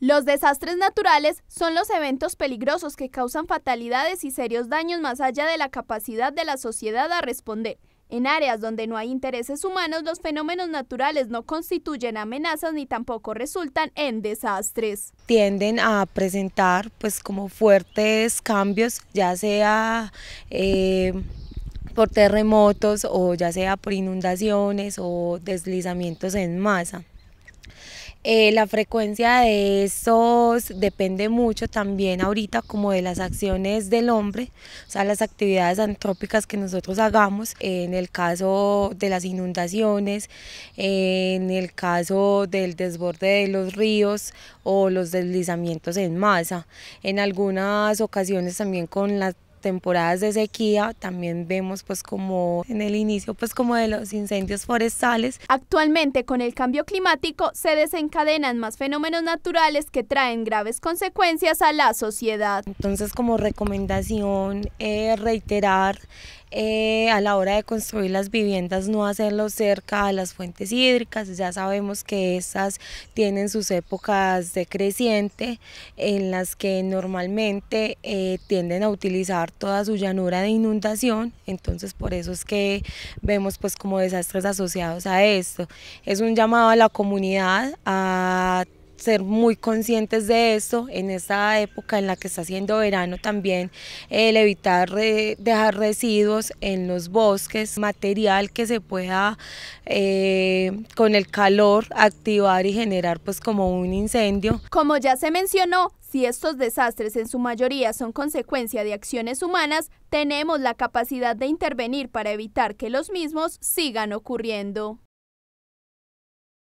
Los desastres naturales son los eventos peligrosos que causan fatalidades y serios daños más allá de la capacidad de la sociedad a responder. En áreas donde no hay intereses humanos, los fenómenos naturales no constituyen amenazas ni tampoco resultan en desastres. Tienden a presentar pues como fuertes cambios, ya sea eh, por terremotos o ya sea por inundaciones o deslizamientos en masa. Eh, la frecuencia de esos depende mucho también ahorita como de las acciones del hombre, o sea, las actividades antrópicas que nosotros hagamos, eh, en el caso de las inundaciones, eh, en el caso del desborde de los ríos o los deslizamientos en masa, en algunas ocasiones también con las temporadas de sequía, también vemos pues como en el inicio pues como de los incendios forestales. Actualmente con el cambio climático se desencadenan más fenómenos naturales que traen graves consecuencias a la sociedad. Entonces como recomendación eh, reiterar eh, a la hora de construir las viviendas no hacerlo cerca a las fuentes hídricas, ya sabemos que estas tienen sus épocas de creciente en las que normalmente eh, tienden a utilizar toda su llanura de inundación, entonces por eso es que vemos pues como desastres asociados a esto. Es un llamado a la comunidad a ser muy conscientes de eso en esta época en la que está haciendo verano también el evitar dejar residuos en los bosques material que se pueda eh, con el calor activar y generar pues como un incendio como ya se mencionó si estos desastres en su mayoría son consecuencia de acciones humanas, tenemos la capacidad de intervenir para evitar que los mismos sigan ocurriendo.